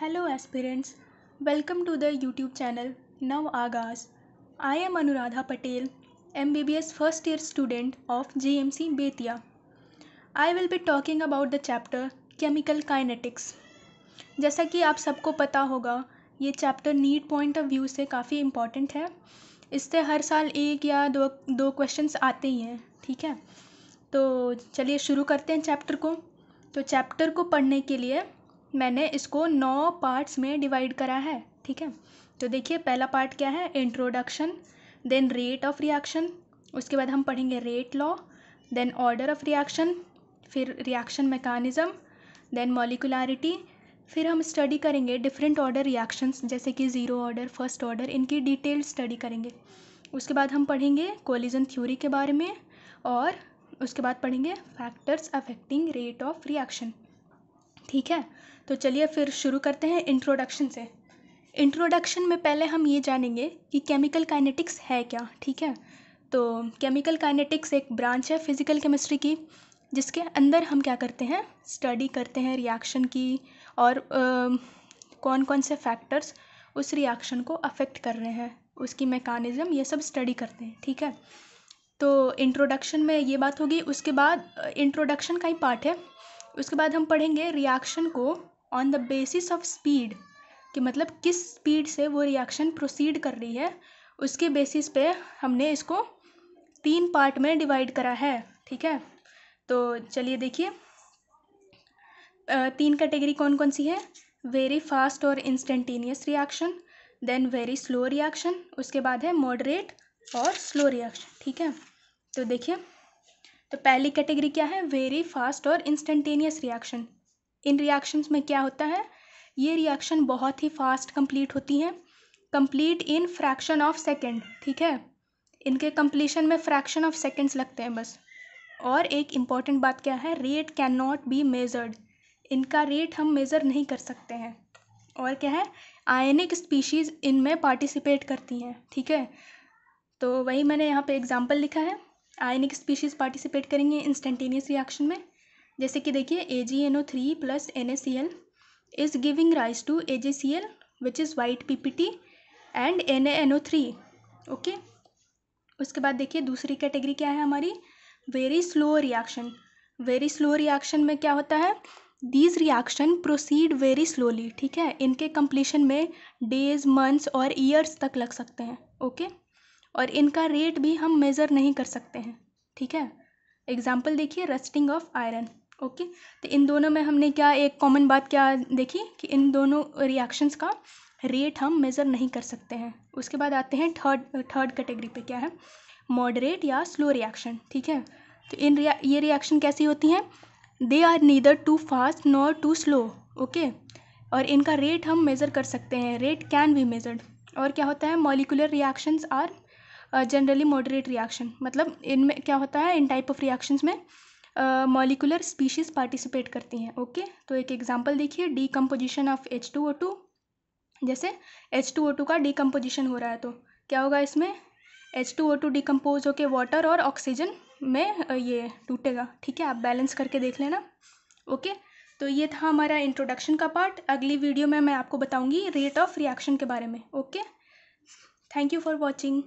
Hello aspirants welcome to the YouTube channel Nav Aagaz I am Anuradha Patel M B B S first year student of J M C Bettiah I will be talking about the chapter chemical kinetics जैसा कि आप सबको पता होगा ये chapter NEET point of view से काफ़ी important है इससे हर साल एक या दो दो क्वेश्चंस आते ही हैं ठीक है तो चलिए शुरू करते हैं चैप्टर को तो चैप्टर को पढ़ने के लिए मैंने इसको नौ पार्ट्स में डिवाइड करा है ठीक है तो देखिए पहला पार्ट क्या है introduction then rate of reaction उसके बाद हम पढ़ेंगे rate law then order of reaction फिर रिएक्शन मैकानिज़म देन मॉलिकुलरिटी फिर हम स्टडी करेंगे डिफरेंट ऑर्डर रिएक्शंस जैसे कि ज़ीरो ऑर्डर फर्स्ट ऑर्डर इनकी डिटेल स्टडी करेंगे उसके बाद हम पढ़ेंगे कोलिजन थ्योरी के बारे में और उसके बाद पढ़ेंगे factors affecting rate of reaction ठीक है तो चलिए फिर शुरू करते हैं इंट्रोडक्शन से इंट्रोडक्शन में पहले हम ये जानेंगे कि केमिकल काइनेटिक्स है क्या ठीक है तो केमिकल काइनेटिक्स एक ब्रांच है फिज़िकल केमिस्ट्री की जिसके अंदर हम क्या करते हैं स्टडी करते हैं रिएक्शन की और आ, कौन कौन से फैक्टर्स उस रिएक्शन को अफेक्ट कर रहे हैं उसकी मेकानिज़म ये सब स्टडी करते हैं ठीक है तो इंट्रोडक्शन में ये बात होगी उसके बाद इंट्रोडक्शन का ही पार्ट है उसके बाद हम पढ़ेंगे रिएक्शन को on the basis of speed कि मतलब किस स्पीड से वो रिएक्शन प्रोसीड कर रही है उसके बेसिस पे हमने इसको तीन पार्ट में डिवाइड करा है ठीक है तो चलिए देखिए तीन कैटेगरी कौन कौन सी है वेरी फास्ट और instantaneous reaction then very slow reaction उसके बाद है मॉडरेट और स्लो रिएक्शन ठीक है तो देखिए तो पहली कैटेगरी क्या है वेरी फास्ट और इंस्टेंटेनियस रिएक्शन इन रिएक्शंस में क्या होता है ये रिएक्शन बहुत ही फास्ट कंप्लीट होती हैं complete in fraction of second ठीक है इनके कंप्लीशन में फ्रैक्शन ऑफ सेकेंड्स लगते हैं बस और एक इम्पॉर्टेंट बात क्या है rate can not be measured इनका रेट हम मेज़र नहीं कर सकते हैं और क्या है आयनिक स्पीशीज़ इनमें पार्टिसिपेट करती हैं ठीक है तो वही मैंने यहाँ पे एग्ज़ाम्पल लिखा है आयनिक स्पीशीज़ पार्टिसिपेट करेंगे इंस्टेंटेनियस रिएक्शन में जैसे कि देखिए A G N O three plus N A C L is giving rise to A G C L which is white P P T and N A N O three okay उसके बाद देखिए दूसरी category क्या है हमारी very slow reaction very slow reaction में क्या होता है these reaction proceed very slowly ठीक है इनके कंप्लीशन में डेज मंथ्स और ईयर्स तक लग सकते हैं ओके okay? और इनका रेट भी हम मेज़र नहीं कर सकते हैं ठीक है एग्ज़ाम्पल देखिए रस्टिंग ऑफ आयरन ओके तो इन दोनों में हमने क्या एक कॉमन बात क्या देखी कि इन दोनों रिएक्शंस का रेट हम मेज़र नहीं कर सकते हैं उसके बाद आते हैं थर्ड थर्ड कैटेगरी पे क्या है मॉडरेट या स्लो रिएक्शन ठीक है तो इन रिया ये रिएक्शन कैसी होती हैं they are neither too fast nor too slow okay और इनका रेट हम मेज़र कर सकते हैं रेट कैन बी मेजर्ड और क्या होता है molecular reactions are generally moderate reaction मतलब इनमें क्या होता है इन टाइप ऑफ रिएक्शंस में मॉलिकुलर स्पीशीज़ पार्टिसिपेट करती हैं ओके तो एक एग्जांपल देखिए decomposition of H two O two जैसे एच टू ओ टू का डीकम्पोजिशन हो रहा है तो क्या होगा इसमें H two O two decompose होकर वाटर और ऑक्सीजन में ये टूटेगा ठीक है आप बैलेंस करके देख लेना ओके तो ये था हमारा इंट्रोडक्शन का पार्ट अगली वीडियो में मैं आपको बताऊंगी रेट ऑफ रिएक्शन के बारे में okay thank you for watching